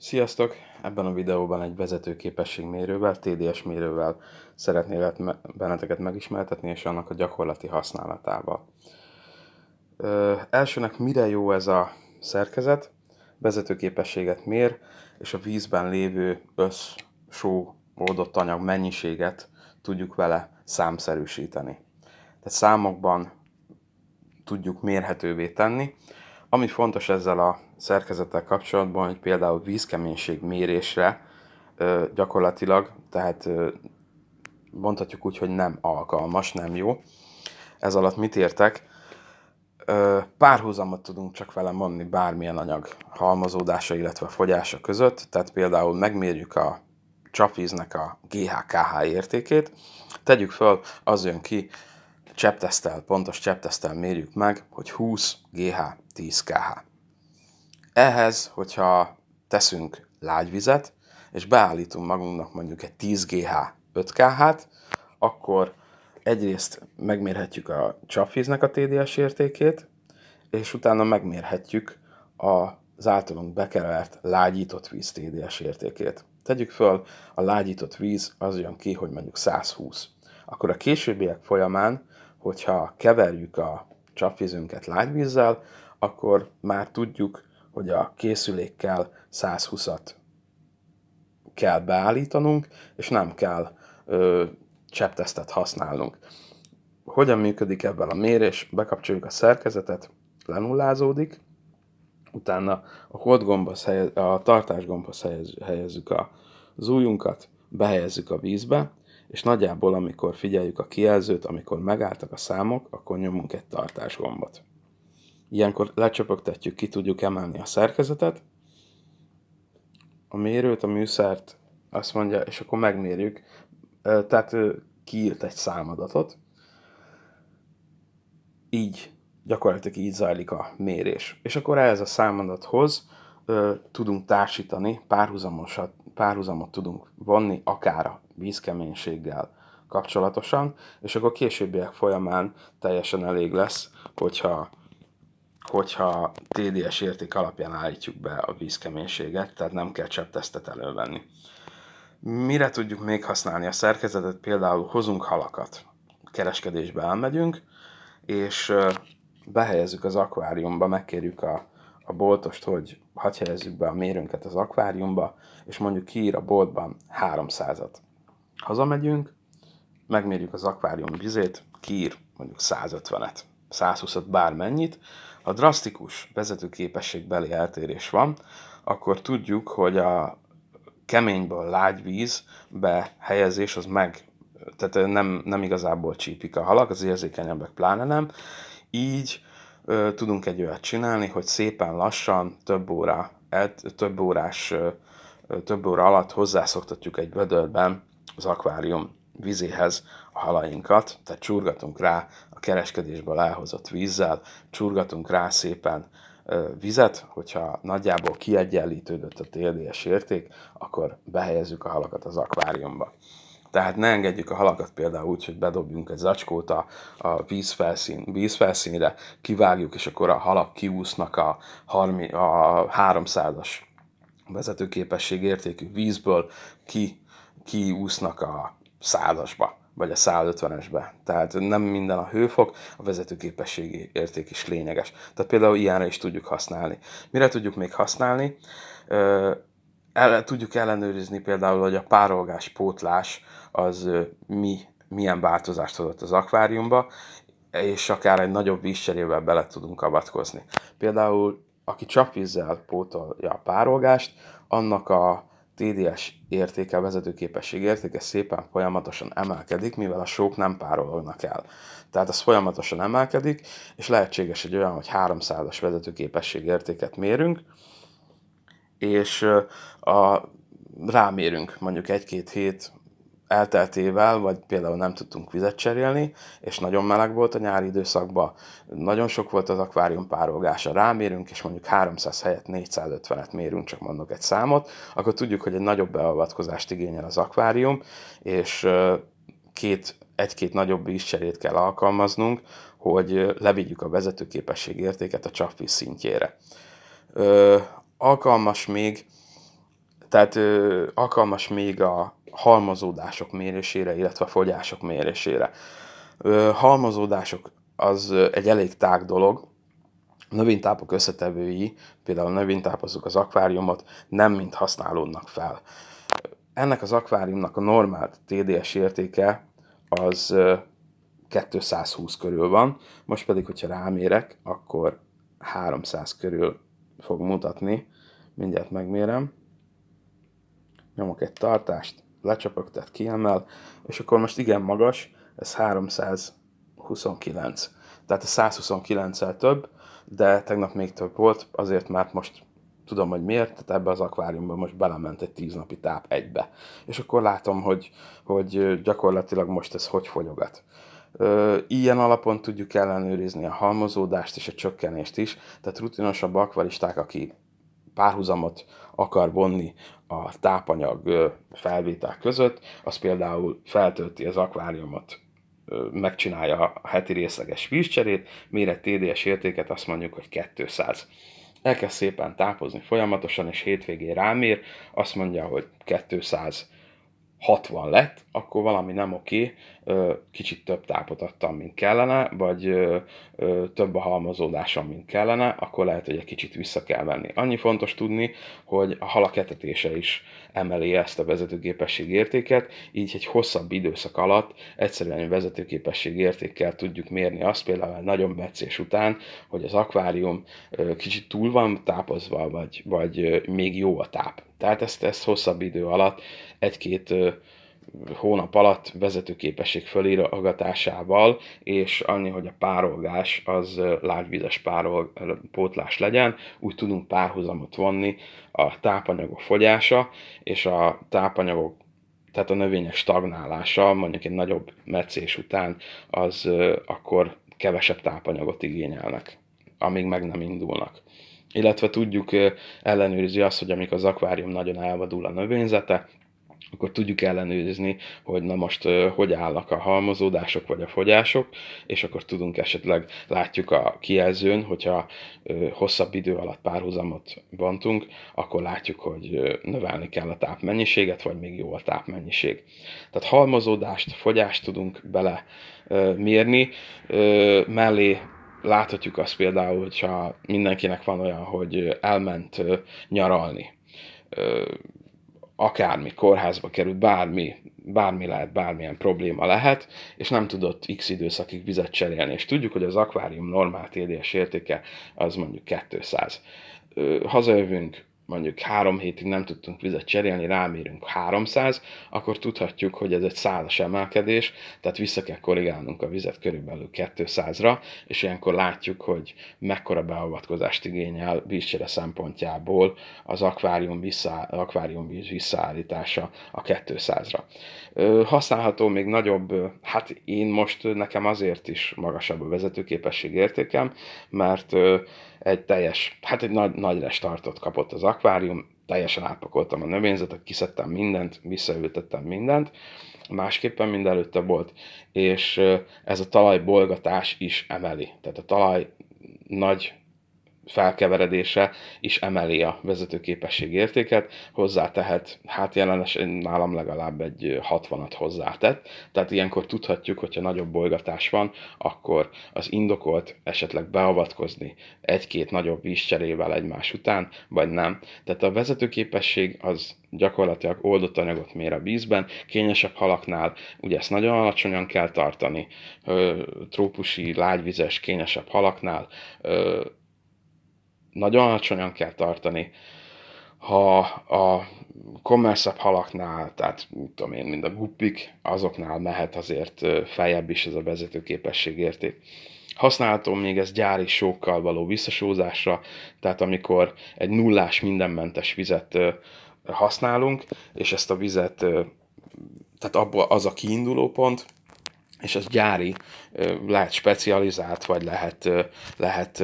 Sziasztok! Ebben a videóban egy vezetőképességmérővel, TDS mérővel szeretnélek benneteket megismertetni, és annak a gyakorlati használatával. Ö, elsőnek mire jó ez a szerkezet? Vezetőképességet mér, és a vízben lévő össz, só, oldott anyag mennyiséget tudjuk vele számszerűsíteni. Tehát számokban tudjuk mérhetővé tenni, ami fontos ezzel a szerkezettel kapcsolatban, hogy például vízkeménység mérésre gyakorlatilag, tehát mondhatjuk úgy, hogy nem alkalmas, nem jó. Ez alatt mit értek? Párhuzamot tudunk csak vele mondni bármilyen anyag halmozódása, illetve fogyása között, tehát például megmérjük a csapvíznek a GHKH értékét, tegyük föl, az jön ki, Cseptesztel, pontos cseptesztel mérjük meg, hogy 20 GH, 10 KH. Ehhez, hogyha teszünk lágyvizet, és beállítunk magunknak mondjuk egy 10 GH, 5 KH-t, akkor egyrészt megmérhetjük a csapvíznek a TDS értékét, és utána megmérhetjük az általunk bekerelt lágyított víz TDS értékét. Tegyük föl, a lágyított víz az jön ki, hogy mondjuk 120. Akkor a későbbiek folyamán hogyha keverjük a csapvízünket lágyvízzel, akkor már tudjuk, hogy a készülékkel 120-at kell beállítanunk, és nem kell ö, csepptesztet használnunk. Hogyan működik ebben a mérés? Bekapcsoljuk a szerkezetet, lenullázódik, utána a hold gombhoz, helyez, a tartás gombhoz helyez, helyezzük a zújunkat, behelyezzük a vízbe, és nagyjából amikor figyeljük a kijelzőt, amikor megálltak a számok, akkor nyomunk egy tartás gombot. Ilyenkor lecsöpögtetjük, ki tudjuk emelni a szerkezetet, a mérőt, a műszert, azt mondja, és akkor megmérjük. Tehát kiírt egy számadatot. Így, gyakorlatilag így zajlik a mérés. És akkor ehhez a számadathoz tudunk társítani, párhuzamosat, párhuzamot tudunk vonni akár a vízkeménységgel kapcsolatosan, és akkor későbbiek folyamán teljesen elég lesz, hogyha hogyha TDS érték alapján állítjuk be a vízkeménységet, tehát nem kell tesztet elővenni. Mire tudjuk még használni a szerkezetet? Például hozunk halakat, kereskedésbe elmegyünk, és behelyezzük az akváriumba, megkérjük a, a boltost, hogy hagyj helyezzük be a mérőnket az akváriumba, és mondjuk kiír a boltban 300-at. Hazamegyünk, megmérjük az akvárium vizét, kiír mondjuk 150-et, 120-at bármennyit, ha drasztikus vezetőképességbeli eltérés van, akkor tudjuk, hogy a keményből lágy víz helyezés az meg, tehát nem, nem igazából csípik a halak, az érzékenyebbek pláne nem. Így ö, tudunk egy olyat csinálni, hogy szépen lassan több, óra, el, több órás ö, több óra alatt hozzászoktatjuk egy vödörben az akvárium vizéhez a halainkat, tehát csurgatunk rá a kereskedésből elhozott vízzel, csurgatunk rá szépen vizet, hogyha nagyjából kiegyenlítődött a TDS érték, akkor behelyezzük a halakat az akváriumba. Tehát ne engedjük a halakat például úgy, hogy bedobjunk egy zacskót a, a vízfelszín, vízfelszínre, kivágjuk, és akkor a halak kiúsznak a, 30, a 300-as vezetőképesség értékű vízből ki kiúsznak a százasba vagy a 150-esbe. Tehát nem minden a hőfok, a vezetőképességi érték is lényeges. Tehát például ilyenre is tudjuk használni. Mire tudjuk még használni? El, tudjuk ellenőrizni például, hogy a párolgás pótlás az mi, milyen változást hozott az akváriumba, és akár egy nagyobb vízcserével bele tudunk avatkozni. Például, aki csapvízzel pótolja a párolgást, annak a TDS értéke, vezetőképesség értéke szépen folyamatosan emelkedik, mivel a sók nem párolognak el. Tehát ez folyamatosan emelkedik, és lehetséges egy olyan, hogy 300-as vezetőképesség értéket mérünk, és a, rámérünk mondjuk egy-két hét elteltével, vagy például nem tudtunk vizet cserélni, és nagyon meleg volt a nyári időszakban, nagyon sok volt az akvárium párolgása, rámérünk, és mondjuk 300 helyett 450-et mérünk, csak mondok egy számot, akkor tudjuk, hogy egy nagyobb beavatkozást igényel az akvárium, és két, egy-két nagyobb vízcserét kell alkalmaznunk, hogy levigyük a vezetőképesség értéket a csapvíz szintjére. Ö, alkalmas még tehát ö, alkalmas még a halmozódások mérésére, illetve a fogyások mérésére. Ö, halmozódások az egy elég tág dolog, növénytápok összetevői, például növénytápozzuk az akváriumot, nem mind használódnak fel. Ennek az akváriumnak a normált TDS értéke az 220 körül van, most pedig, hogyha rámérek, akkor 300 körül fog mutatni. Mindjárt megmérem nyomok egy tartást, lecsapok, tehát kiemel, és akkor most igen magas, ez 329. Tehát a 129-el több, de tegnap még több volt, azért mert most tudom, hogy miért, tehát ebbe az akváriumba most belement egy tíznapi táp egybe. És akkor látom, hogy, hogy gyakorlatilag most ez hogy fogyogat. Ilyen alapon tudjuk ellenőrizni a halmozódást és a csökkenést is, tehát rutinosabb akvaristák, aki párhuzamot akar vonni a tápanyag felvétel között, az például feltölti az akváriumot, megcsinálja a heti részleges vízcserét, méret TDS értéket azt mondjuk, hogy 200. Elkezd szépen tápozni folyamatosan, és hétvégén rámér, azt mondja, hogy 260 lett, akkor valami nem oké, kicsit több tápot adtam, mint kellene, vagy több a halmozódásom, mint kellene, akkor lehet, hogy egy kicsit vissza kell venni. Annyi fontos tudni, hogy a halak etetése is emeli ezt a vezetőképesség értéket, így egy hosszabb időszak alatt egyszerűen vezetőképesség értékkel tudjuk mérni azt, például egy nagyon becés után, hogy az akvárium kicsit túl van tápozva, vagy, vagy még jó a táp. Tehát ezt, ezt hosszabb idő alatt egy-két hónap alatt vezetőképesség fölírogatásával, és annyi, hogy a párolgás az lágyvizes párol, pótlás legyen, úgy tudunk párhuzamot vonni a tápanyagok fogyása és a tápanyagok tehát a növények stagnálása, mondjuk egy nagyobb meccés után, az akkor kevesebb tápanyagot igényelnek, amíg meg nem indulnak. Illetve tudjuk ellenőrizni azt, hogy amikor az akvárium nagyon elvadul a növényzete, akkor tudjuk ellenőrizni, hogy na most hogy állnak a halmozódások vagy a fogyások, és akkor tudunk esetleg, látjuk a kijelzőn, hogyha hosszabb idő alatt párhuzamot bontunk, akkor látjuk, hogy növelni kell a tápmennyiséget, vagy még jó a tápmennyiség. Tehát halmozódást, fogyást tudunk bele mérni, mellé láthatjuk azt például, hogyha mindenkinek van olyan, hogy elment nyaralni akármi kórházba került bármi, bármi lehet, bármilyen probléma lehet, és nem tudott x időszakig vizet cserélni. És tudjuk, hogy az akvárium normál TDS értéke az mondjuk 200. Hazajövünk, mondjuk három hétig nem tudtunk vizet cserélni, rámérünk 300, akkor tudhatjuk, hogy ez egy százas emelkedés, tehát vissza kell korrigálnunk a vizet körülbelül 200-ra, és ilyenkor látjuk, hogy mekkora beavatkozást igényel vízcsere szempontjából az akvárium, vissza, akvárium víz visszaállítása a 200-ra. Használható még nagyobb, hát én most nekem azért is magasabb a vezetőképesség értékem, mert egy teljes, hát egy nagy, nagy restartot kapott az akvárium, akvárium, teljesen átpakoltam a növényzetet, kiszedtem mindent, visszaültettem mindent, másképpen, mind előtte volt, és ez a talajbolgatás is emeli. Tehát a talaj nagy felkeveredése is emeli a vezetőképesség értéket, hozzátehet, hát jelenes nálam legalább egy 60-at hozzátett, tehát ilyenkor tudhatjuk, hogyha nagyobb bolygatás van, akkor az indokolt esetleg beavatkozni egy-két nagyobb vízcserével egymás után, vagy nem. Tehát a vezetőképesség az gyakorlatilag oldott anyagot mér a vízben, kényesebb halaknál ugye ezt nagyon alacsonyan kell tartani, trópusi, lágyvizes, kényesebb halaknál nagyon alacsonyan kell tartani. Ha a kommerszebb halaknál, tehát tudom én, mind a guppik, azoknál mehet azért feljebb is ez a vezetőképesség érték. Használható még ez gyári sókkal való visszasózásra, tehát amikor egy nullás mindenmentes vizet használunk, és ezt a vizet, tehát abból az a kiinduló pont, és az gyári, lehet specializált, vagy lehet, lehet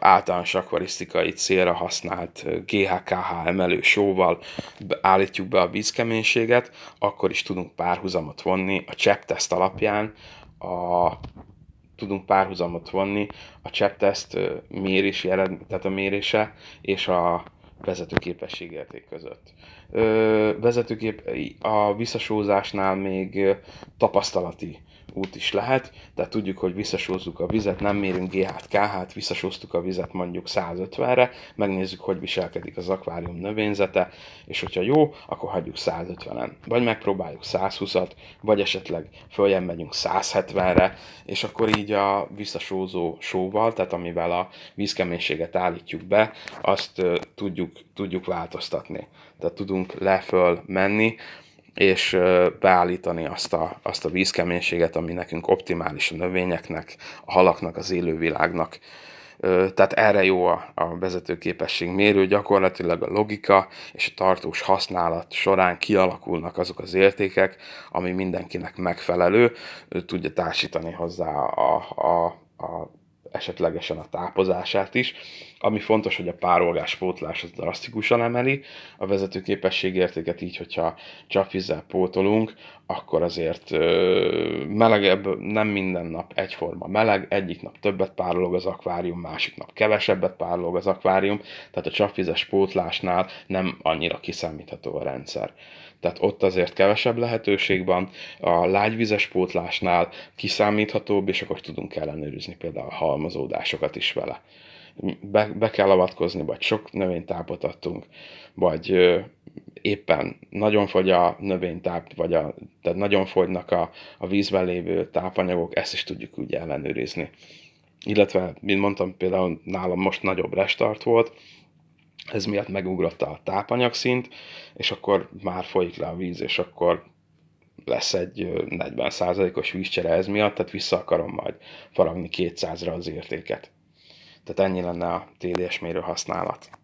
általános akvarisztikai célra használt GHKH emelő sóval állítjuk be a vízkeménységet, akkor is tudunk párhuzamot vonni a cseppteszt alapján, a, tudunk párhuzamot vonni a cseppteszt mérési eredmény, tehát a mérése és a érték között. Ö, vezetőkép, a visszasózásnál még tapasztalati út is lehet, tehát tudjuk, hogy visszasózzuk a vizet, nem mérünk GH-t, KH-t, visszasóztuk a vizet mondjuk 150-re, megnézzük, hogy viselkedik az akvárium növényzete, és hogyha jó, akkor hagyjuk 150-en. Vagy megpróbáljuk 120-at, vagy esetleg följen megyünk 170-re, és akkor így a visszasózó sóval, tehát amivel a vízkeménységet állítjuk be, azt tudjuk, tudjuk változtatni. Tehát tudunk leföl menni, és beállítani azt a, azt a vízkeménységet, ami nekünk optimális a növényeknek, a halaknak, az élővilágnak. Tehát erre jó a, a vezetőképesség mérő, gyakorlatilag a logika és a tartós használat során kialakulnak azok az értékek, ami mindenkinek megfelelő, ő tudja társítani hozzá a, a, a esetlegesen a tápozását is. Ami fontos, hogy a párolgás pótlás az drasztikusan emeli a vezető képességértéket, így, hogyha csapvízzel pótolunk, akkor azért ö, melegebb, nem minden nap egyforma meleg, egyik nap többet párolog az akvárium, másik nap kevesebbet párolog az akvárium, tehát a csapvizes pótlásnál nem annyira kiszámítható a rendszer tehát ott azért kevesebb lehetőség van, a lágyvizes pótlásnál kiszámíthatóbb, és akkor tudunk ellenőrizni például a megfogalmazódásokat is vele. Be, be kell avatkozni, vagy sok növénytápot adtunk, vagy ö, éppen nagyon fogy a növénytáp, vagy a, tehát nagyon fogynak a, a vízben lévő tápanyagok, ezt is tudjuk úgy ellenőrizni. Illetve, mint mondtam, például nálam most nagyobb restart volt, ez miatt megugrott a tápanyagszint, és akkor már folyik le a víz, és akkor lesz egy 40%-os vízcsere ez miatt, tehát vissza akarom majd faragni 200-ra az értéket. Tehát ennyi lenne a TDS mérő használat.